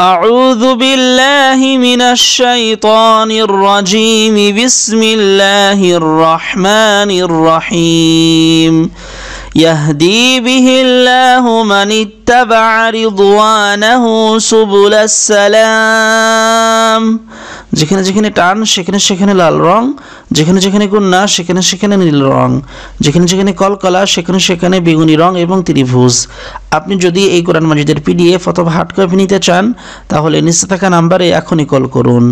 أعوذ بالله من الشيطان الرجيم بسم الله الرحمن الرحيم يهدي به الله من اتبع رضوانه سبل السلام যেখানে যেখানে টান সেখানে সেখানে লাল রং যেখানে যেখানে কন্যা সেখানে সেখানে নীল রং যেখানে যেখানে কলকলা সেখানে সেখানে বেগুনি রং এবং ত্রিভুজ আপনি যদি এই কোরআন মাজিদের পিডিএফ অথবা হার্ড কপি নিতে চান তাহলে নিচে থাকা নাম্বারে এখনই কল করুন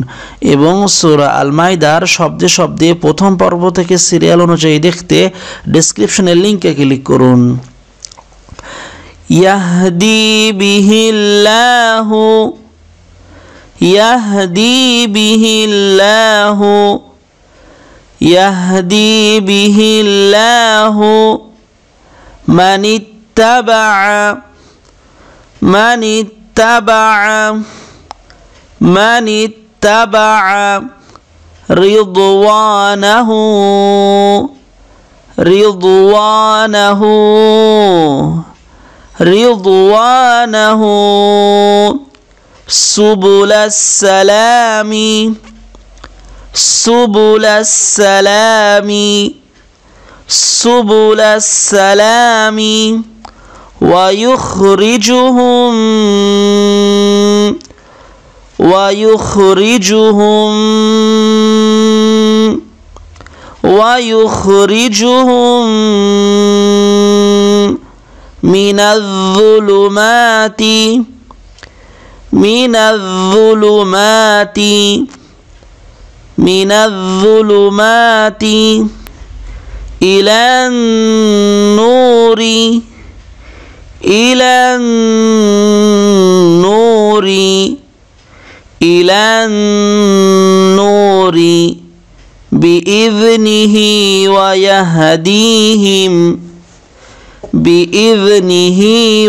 এবং সোরা আলমাইদার শব্দে শব্দে প্রথম পর্ব থেকে সিরিয়াল অনুযায়ী দেখতে ডিসক্রিপশনের লিঙ্কে ক্লিক করুন ইয়াহদি বিহিল্লাহু يهدي به الله يهدي به الله من اتبع من اتبع من اتبع رضوانه رضوانه رضوانه سبل السلام سبل السلام سبل السلام ويخرجهم ويخرجهم ويخرجهم من الظلمات من الظلمات من الظلمات إلى النور إلى النور إلى النور بإذنه ويهديهم بإذنه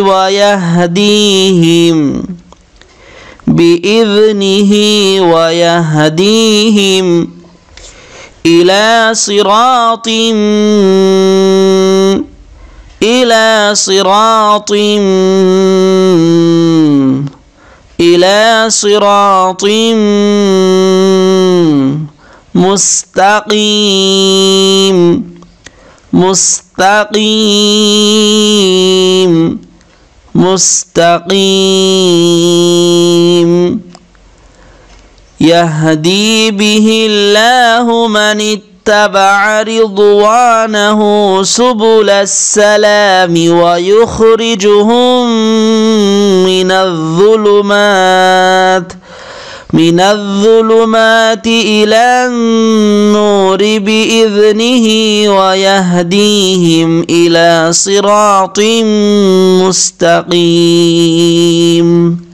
ويهديهم باذنه ويهديهم الى صراط الى صراط الى صراط مستقيم مستقيم مستقيم يهدي به الله من اتبع رضوانه سبل السلام ويخرجهم من الظلمات من الظلمات إلى النور بإذنه ويهديهم إلى صراط مستقيم